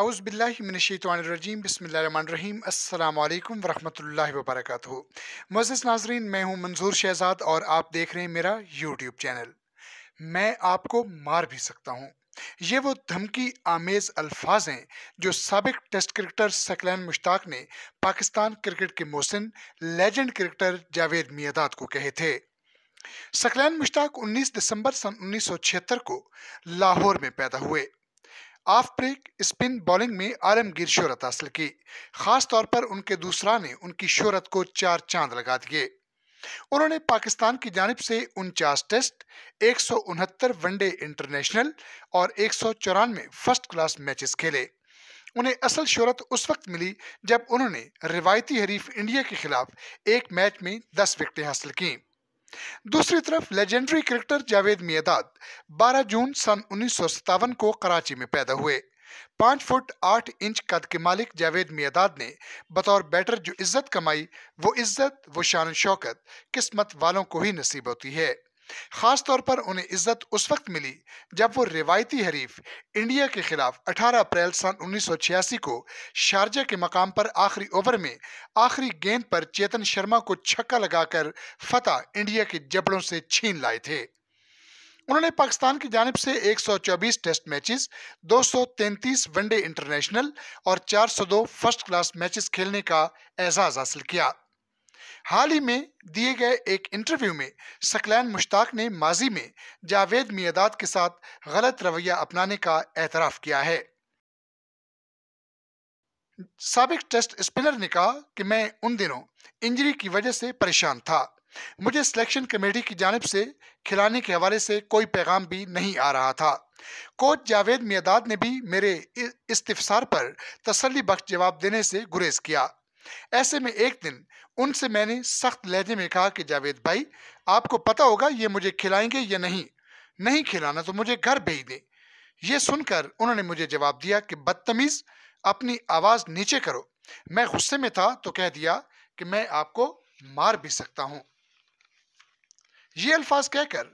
अउज़बिल्लिमिनशीतरजीम बसमीम अल्लाम वरहमल वर्क मज़ नाजरीन मैं हूँ मंजूर शहजाद और आप देख रहे हैं मेरा यूट्यूब चैनल मैं आपको मार भी सकता हूँ ये वो धमकी आमेज़ अल्फाज हैं जो सबक टेस्ट क्रिकेटर सकलैन मुश्ताक ने पाकिस्तान क्रिकेट के मोहसिन लेजेंड क्रिकेटर जावेद मियादाद को कहे थे सकलैन मुश्ताक 19 दिसंबर सन 1976 को लाहौर में पैदा हुए ऑफ ब्रेक स्पिन बॉलिंग में आलम गिर हासिल की खासतौर पर उनके दूसरा ने उनकी शोहरत को चार चांद लगा दिए उन्होंने पाकिस्तान की जानब से उनचास टेस्ट एक सौ उनहत्तर वनडे इंटरनेशनल और एक सौ चौरानवे फर्स्ट क्लास मैच खेले उन्हें असल शोहरत उस वक्त मिली जब उन्होंने रिवायती हरीफ इंडिया के खिलाफ एक मैच में दस विकटें हासिल कीं दूसरी तरफ लेजेंडरी क्रिकेटर जावेद मियादाद 12 जून सन उन्नीस को कराची में पैदा हुए पाँच फुट आठ इंच कद के मालिक जावेद मियादाद ने बतौर बैटर जो इज्जत कमाई वो इज्जत वो शान शौकत किस्मत वालों को ही नसीब होती है खास तौर पर उन्हें इज्जत उस वक्त मिली जब वो रिवायती हरीफ इंडिया के खिलाफ 18 अप्रैल सन उन्नीस को शारजा के मकाम पर आखिरी ओवर में आखिरी गेंद पर चेतन शर्मा को छक्का लगाकर फतह इंडिया के जबड़ों से छीन लाए थे उन्होंने पाकिस्तान की जानब से 124 टेस्ट मैचेस, 233 वनडे इंटरनेशनल और 402 फर्स्ट क्लास मैचेस खेलने का एजाज हासिल किया हाल ही में दिए गए एक इंटरव्यू में सकलैन मुश्ताक ने माजी में जावेद मियादाद के साथ गलत रवैया अपनाने का एतराफ़ किया है सबक टेस्ट स्पिनर ने कहा कि मैं उन दिनों इंजरी की वजह से परेशान था मुझे सिलेक्शन कमेटी की जानब से खिलाने के हवाले से कोई पैगाम भी नहीं आ रहा था कोच जावेद मियादाद ने भी मेरे इस्तफसार पर तसली बख्श जवाब देने से गुरेज किया ऐसे में एक दिन उनसे मैंने सख्त लहजे में कहा कि जावेद भाई आपको पता होगा ये मुझे खिलाएंगे या नहीं नहीं खिलाना तो मुझे घर भेज दें यह सुनकर उन्होंने मुझे जवाब दिया कि बदतमीज़ अपनी आवाज़ नीचे करो मैं गुस्से में था तो कह दिया कि मैं आपको मार भी सकता हूं ये अल्फाज कहकर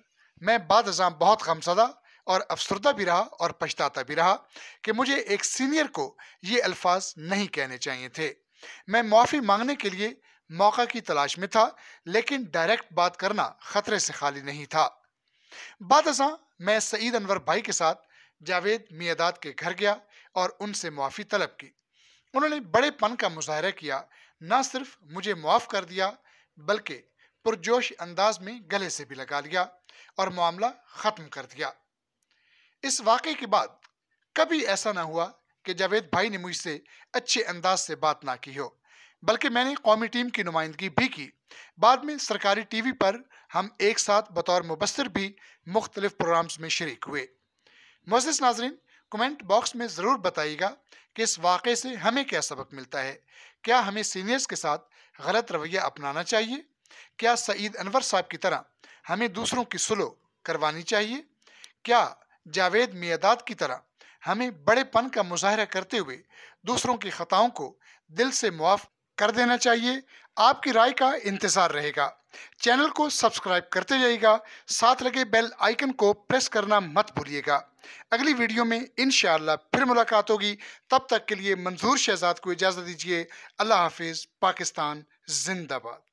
मैं बाद अजाम बहुत गमसदा और अफसरदा भी रहा और पछताता भी रहा कि मुझे एक सीनियर को ये अल्फाज नहीं कहने चाहिए थे मैं माफ़ी मांगने के लिए मौका की तलाश में था लेकिन डायरेक्ट बात करना खतरे से खाली नहीं था बाद असा मैं सईद अनवर भाई के साथ जावेद मियादाद के घर गया और उनसे माफ़ी तलब की उन्होंने बड़े पन का मुजाहरा किया न सिर्फ मुझे मुआफ़ कर दिया बल्कि पुरजोश अंदाज में गले से भी लगा लिया और मामला ख़त्म कर दिया इस वाक़े के बाद कभी ऐसा ना हुआ कि जावेद भाई ने मुझसे अच्छे अंदाज से बात ना की हो बल्कि मैंने कौमी टीम की नुमाइंदगी भी की बाद में सरकारी टीवी पर हम एक साथ बतौर मुबसर भी मुख्तलिफ प्रोग्राम्स में शरीक हुए मोजिस नाजरीन कमेंट बॉक्स में ज़रूर बताइएगा कि इस वाक़े से हमें क्या सबक मिलता है क्या हमें सीनियर्स के साथ गलत रवैया अपनाना चाहिए क्या सईद अनवर साहब की तरह हमें दूसरों की सुलो करवानी चाहिए क्या जावेद मियादाद की तरह हमें बड़ेपन का मुजाहरा करते हुए दूसरों की खताओं को दिल से मुआफ़ कर देना चाहिए आपकी राय का इंतज़ार रहेगा चैनल को सब्सक्राइब करते जाइएगा साथ लगे बेल आइकन को प्रेस करना मत भूलिएगा अगली वीडियो में इन फिर मुलाकात होगी तब तक के लिए मंजूर शहजाद को इजाज़त दीजिए अल्लाह हाफिज़ पाकिस्तान जिंदाबाद